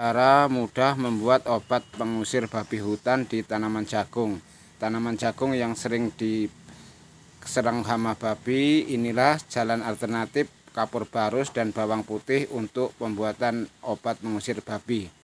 Cara mudah membuat obat pengusir babi hutan di tanaman jagung. Tanaman jagung yang sering diserang hama babi inilah jalan alternatif kapur barus dan bawang putih untuk pembuatan obat mengusir babi.